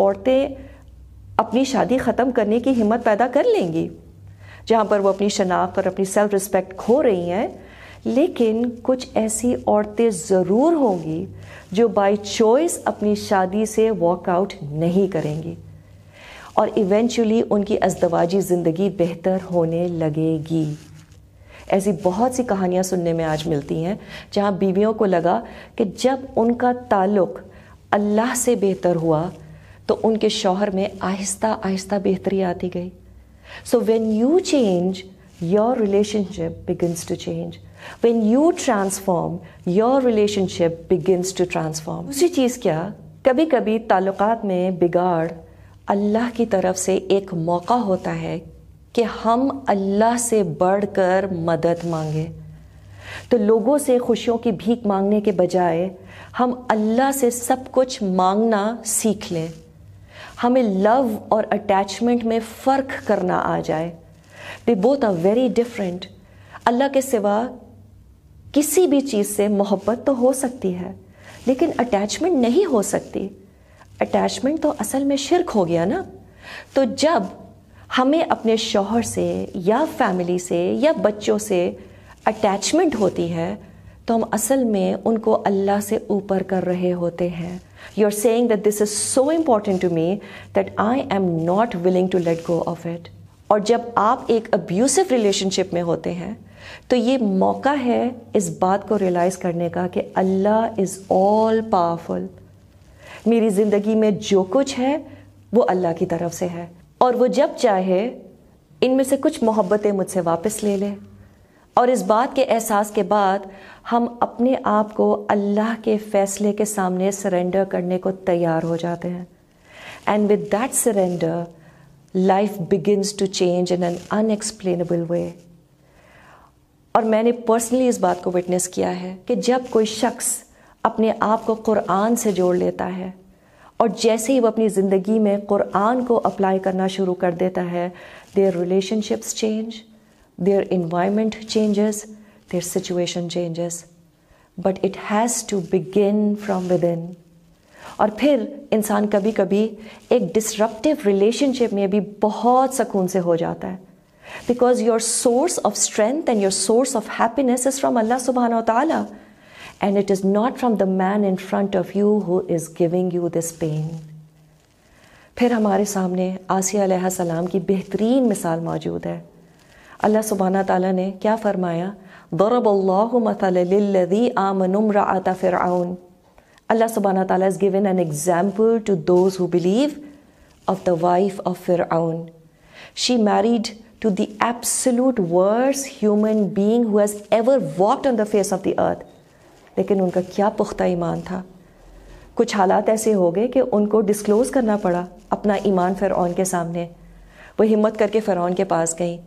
औरतें अपनी शादी ख़त्म करने की हिम्मत पैदा कर लेंगी जहाँ पर वो अपनी शनाख्त और अपनी सेल्फ रिस्पेक्ट खो रही हैं लेकिन कुछ ऐसी औरतें ज़रूर होंगी जो बाय चॉइस अपनी शादी से वॉकआउट नहीं करेंगी और इवेंचुअली उनकी अजदवाजी ज़िंदगी बेहतर होने लगेगी ऐसी बहुत सी कहानियाँ सुनने में आज मिलती हैं जहाँ बीवियों को लगा कि जब उनका ताल्लुक़ अल्लाह से बेहतर हुआ तो उनके शोहर में आहिस्ता आहिस्ता बेहतरी आती गई so when you change your relationship begins to change when you transform your relationship begins to transform दूसरी चीज़ क्या कभी कभी ताल्लुकात में बिगाड़ अल्लाह की तरफ से एक मौका होता है कि हम अल्लाह से बढ़कर मदद मांगे तो लोगों से खुशियों की भीख मांगने के बजाय हम अल्लाह से सब कुछ मांगना सीख लें हमें लव और अटैचमेंट में फ़र्क करना आ जाए they both are very different अल्लाह के सिवा किसी भी चीज़ से मोहब्बत तो हो सकती है लेकिन अटैचमेंट नहीं हो सकती अटैचमेंट तो असल में शिरक हो गया ना तो जब हमें अपने शोहर से या फैमिली से या बच्चों से अटैचमेंट होती है तो हम असल में उनको अल्लाह से ऊपर कर रहे होते हैं You're saying that this is so important to me that I am not willing to let go of it. और जब आप एक अब्यूसिव रिलेशनशिप में होते हैं तो ये मौका है इस बात को रियलाइज़ करने का कि अल्लाह इज़ ऑल पावरफुल मेरी ज़िंदगी में जो कुछ है वो अल्लाह की तरफ से है और वो जब चाहे इनमें से कुछ मोहब्बतें मुझसे वापस ले ले और इस बात के एहसास के बाद हम अपने आप को अल्लाह के फैसले के सामने सरेंडर करने को तैयार हो जाते हैं and with that surrender life begins to change in an unexplainable way और मैंने पर्सनली इस बात को विटनेस किया है कि जब कोई शख्स अपने आप को कुरान से जोड़ लेता है और जैसे ही वो अपनी ज़िंदगी में कुरान को अप्लाई करना शुरू कर देता है their relationships change their environment changes, their situation changes, but it has to begin from within. और फिर इंसान कभी कभी एक डिसरप्टिव रिलेशनशिप में भी बहुत सुकून से हो जाता है because your source of strength and your source of happiness is from Allah सुबहान तला and it is not from the man in front of you who is giving you this pain फिर हमारे सामने आसिया सलाम की बेहतरीन मिसाल मौजूद है अल्लाह सुबहाना ताली ने क्या फ़रमाया दरबल्लादी आमनमराता फ़िरआन Allah subhanahu wa ta'ala has given an example to those who believe of the wife of Fir'aun. She married to the absolute worst human being who has ever walked on the face of the earth. लेकिन उनका क्या पुख्ता ईमान था कुछ हालात ऐसे हो गए कि उनको डिस्क्लोज़ करना पड़ा अपना ईमान फ़िरौन के सामने वो हिम्मत करके फ़िरौन के पास गई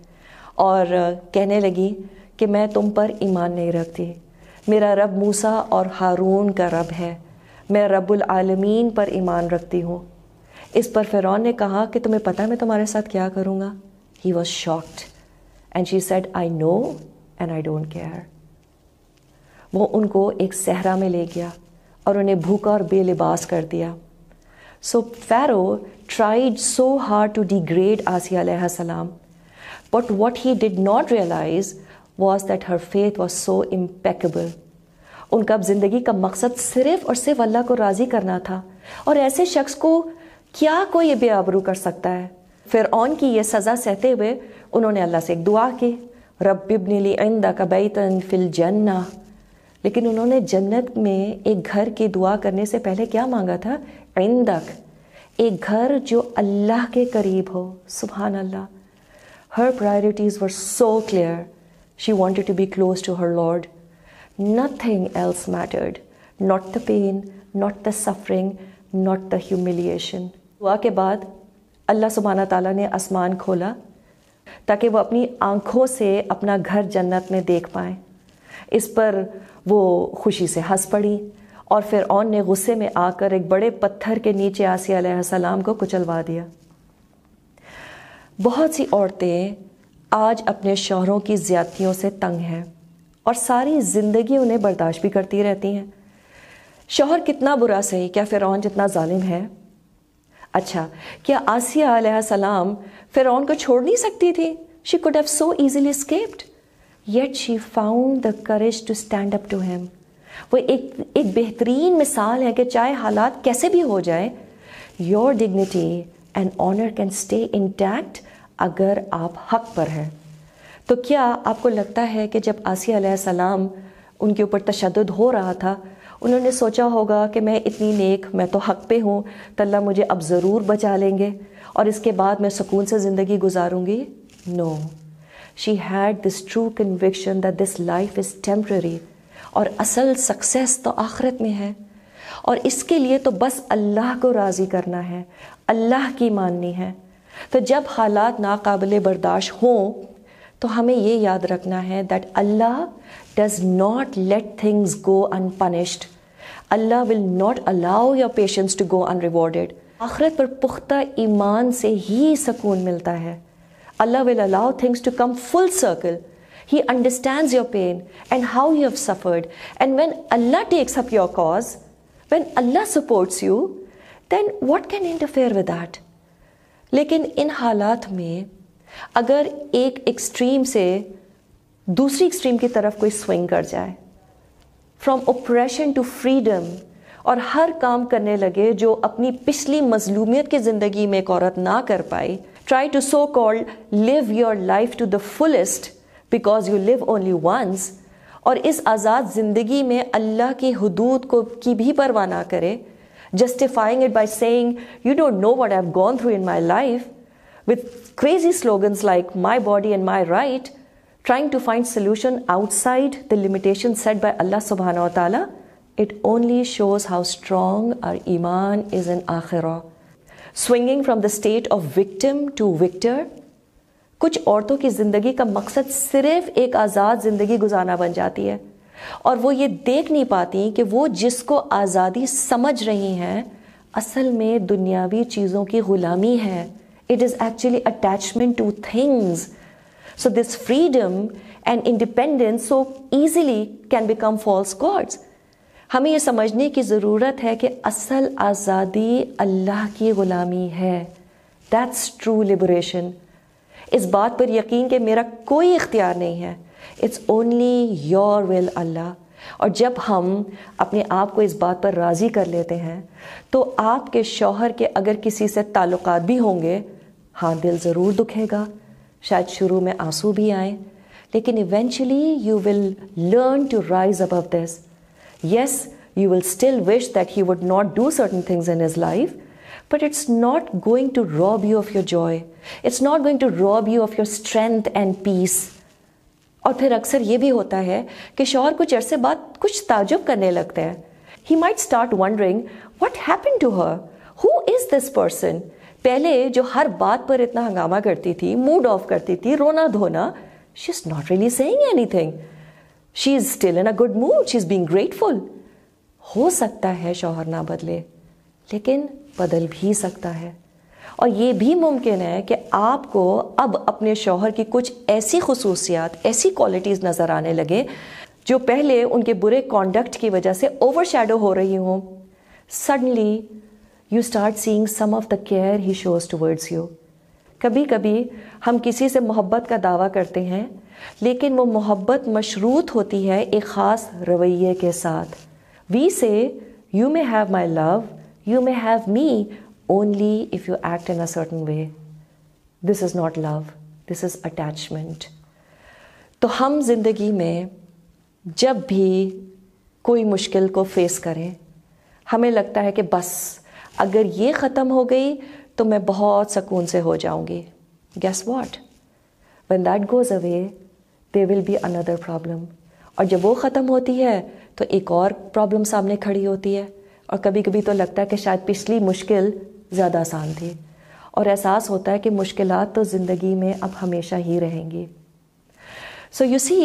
और कहने लगी कि मैं तुम पर ईमान नहीं रखती मेरा रब मूसा और हारून का रब है मैं रब्बुल आलमीन पर ईमान रखती हूँ इस पर फ़िरौन ने कहा कि तुम्हें पता है मैं तुम्हारे साथ क्या करूँगा he was shocked and she said I know and I don't care वो उनको एक सहरा में ले गया और उन्हें भूखा और बेलिबास कर दिया so Pharaoh tried so hard to degrade Asiya सलाम But what he did not realize was that her faith was so impeccable. उनका ज़िंदगी का मकसद सिर्फ और सिर्फ अल्लाह को राज़ी करना था और ऐसे शख्स को क्या कोई बेआबरू कर सकता है फिर ऑन की ये सज़ा सहते हुए उन्होंने अल्लाह से एक दुआ की रबिबनली आइंदा का बैतन फिल जन्ना लेकिन उन्होंने जन्नत में एक घर की दुआ करने से पहले क्या मांगा था आइंदक एक घर जो अल्लाह के करीब हो सुबहान अल्लाह Her priorities were so clear. She wanted to be close to her Lord. Nothing else mattered not the pain, not the suffering, not the humiliation. दुआ के बाद अल्लाह सुबहाना ताला ने आसमान खोला ताकि वो अपनी आँखों से अपना घर जन्नत में देख पाएँ इस पर वो खुशी से हंस पड़ी और फिर ओन ने गुस्से में आकर एक बड़े पत्थर के नीचे आसिया सलाम को कुचलवा दिया बहुत सी औरतें आज अपने शोहरों की ज़्यादतियों से तंग हैं और सारी ज़िंदगी उन्हें बर्दाश्त भी करती रहती हैं शोहर कितना बुरा सही क्या फ़िरौन जितना ालिम है अच्छा क्या आसिया सलाम फ़िरौन को छोड़ नहीं सकती थी she could have so easily escaped yet she found the courage to stand up to him वो एक एक बेहतरीन मिसाल है कि चाहे हालात कैसे भी हो जाए your dignity and honour can stay intact अगर आप हक पर हैं तो क्या आपको लगता है कि जब आसियालाम उनके ऊपर तशद हो रहा था उन्होंने सोचा होगा कि मैं इतनी नेक मैं तो हक पे हूँ तल्ला मुझे अब ज़रूर बचा लेंगे और इसके बाद मैं सुकून से ज़िंदगी गुजारूंगी no she had this true conviction that this life is temporary और असल सक्सेस तो आखिरत में है और इसके लिए तो बस अल्लाह को राज़ी करना है अल्लाह की माननी है तो जब हालात नाकबिल बर्दाश्त हों तो हमें ये याद रखना है that Allah does not let things go unpunished Allah will not allow your patience to go unrewarded आखरत पर पुख्ता ईमान से ही सकून मिलता है Allah will allow things to come full circle he understand your pain and how you have suffered and when Allah takes up your cause when Allah supports you then what can interfere with that लेकिन इन हालात में अगर एक extreme से दूसरी extreme की तरफ कोई स्विंग कर जाए फ्रॉम ओप्रेशन टू फ्रीडम और हर काम करने लगे जो अपनी पिछली मजलूमियत की ज़िंदगी में एक औरत ना कर पाई try to so called live your life to the fullest because you live only once और इस आज़ाद ज़िंदगी में अल्लाह की हदूद को की भी परवाह ना करे justifying it by saying, You don't know what I've gone through in my life, with crazy slogans like, My body and my right, trying to find solution outside the limitations set by Allah subhanahu wa ta'ala, it only shows how strong our iman is in akhirah. Swinging from the state of victim to victor, कुछ औरतों की ज़िंदगी का मकसद सिर्फ एक आज़ाद ज़िंदगी गुजारना बन जाती है और वो ये देख नहीं पाती कि वो जिसको आज़ादी समझ रही हैं असल में दुनियावी चीज़ों की ग़ुलामी है it is actually attachment to things so this freedom and independence so easily can become false gods हमें ये समझने की ज़रूरत है कि असल आज़ादी अल्लाह की ग़ुलामी है दैट्स ट्रू लिबरेशन इस बात पर यकीन कि मेरा कोई इख्तियार नहीं है it's only your will Allah और जब हम अपने आप को इस बात पर राज़ी कर लेते हैं तो आपके शौहर के अगर किसी से ताल्लुक भी होंगे हाँ दिल ज़रूर दुखेगा शायद शुरू में आंसू भी आए लेकिन eventually you will learn to rise above this yes you will still wish that he would not do certain things in his life but it's not going to rob you of your joy it's not going to rob you of your strength and peace और फिर अक्सर ये भी होता है कि शोहर कुछ अरसे बाद कुछ ताजुब करने लगते हैं he might start wondering what happen to her who is this person पहले जो हर बात पर इतना हंगामा करती थी मूड ऑफ करती थी रोना धोना she is not really saying anything she is still in a good mood she is being grateful हो सकता है शोहर ना बदले लेकिन बदल भी सकता है और ये भी मुमकिन है कि आपको अब अपने शोहर की कुछ ऐसी खसूसियात ऐसी क्वालिटीज़ नज़र आने लगे जो पहले उनके बुरे कॉन्डक्ट की वजह से ओवर शेडो हो रही हों suddenly you start seeing some of the care he shows towards you कभी कभी हम किसी से मोहब्बत का दावा करते हैं लेकिन वो मोहब्बत मशरूत होती है एक ख़ास रवैये के साथ we say you may have my love you may have me only if you act in a certain way this is not love this is attachment तो हम जिंदगी में जब भी कोई मुश्किल को फेस करें हमें लगता है कि बस अगर ये ख़त्म हो गई तो मैं बहुत सुकून से हो जाऊंगी guess what one that goes away they will be another problem और जब वो ख़त्म होती है तो एक और प्रॉब्लम सामने खड़ी होती है और कभी कभी तो लगता है कि शायद पिछली मुश्किल ज़्यादा आसान थी और एहसास होता है कि मुश्किल तो ज़िंदगी में अब हमेशा ही रहेंगी सो यू सी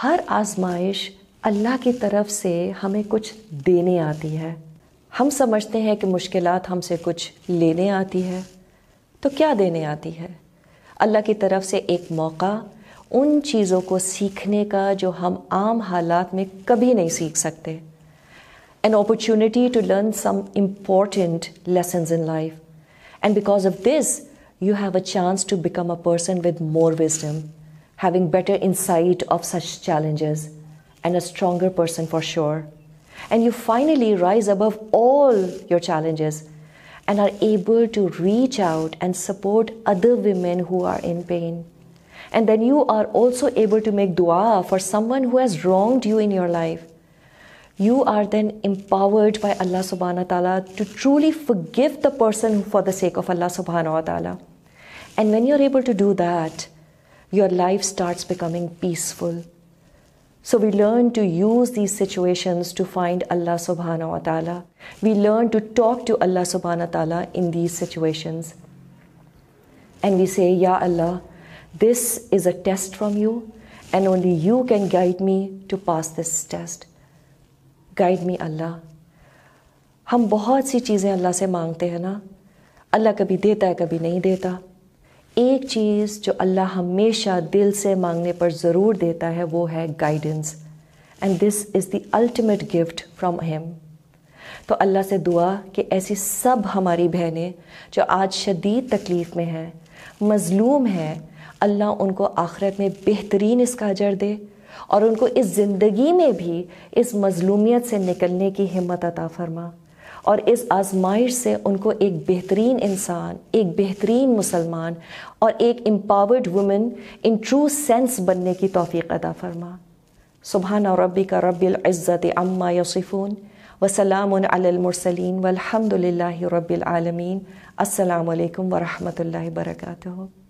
हर आजमाइश अल्लाह की तरफ से हमें कुछ देने आती है हम समझते हैं कि मुश्किल हमसे कुछ लेने आती है तो क्या देने आती है अल्लाह की तरफ से एक मौका उन चीज़ों को सीखने का जो हम आम हालात में कभी नहीं सीख सकते an opportunity to learn some important lessons in life. And because of this, you have a chance to become a person with more wisdom, having better insight of such challenges, and a stronger person for sure. And you finally rise above all your challenges and are able to reach out and support other women who are in pain. And then you are also able to make dua for someone who has wronged you in your life you are then empowered by Allah subhanahu wa ta'ala to truly forgive the person for the sake of Allah subhanahu wa ta'ala. And when you're able to do that, your life starts becoming peaceful. So we learn to use these situations to find Allah subhanahu wa ta'ala. We learn to talk to Allah subhanahu wa ta'ala in these situations. And we say, Ya Allah, this is a test from you, and only you can guide me to pass this test. Guide me Allah हम बहुत सी चीज़ें अल्लाह से मांगते हैं ना अल्लाह कभी देता है कभी नहीं देता एक चीज़ जो अल्लाह हमेशा दिल से मांगने पर ज़रूर देता है वो है guidance and this is the ultimate gift from him तो अल्लाह से दुआ कि ऐसी सब हमारी बहनें जो आज शदीद तकलीफ़ में हैं मज़लूम हैं अल्लाह उनको आखिरत में बेहतरीन इसका अजर दे और उनको इस ज़िंदगी में भी इस मज़लूमियत से निकलने की हिम्मत अता फरमा और इस आजमाइश से उनको एक बेहतरीन इंसान एक बेहतरीन मुसलमान और एक empowered women in true sense बनने की तोफ़ी अदा फरमा सुबहाना रबी का रबालज़त अम्मा यसिफ़ून वसलामसलिन अलमरसलिन वलहमदिल्ला रबालमीन अल्लाम वरहमल वर्का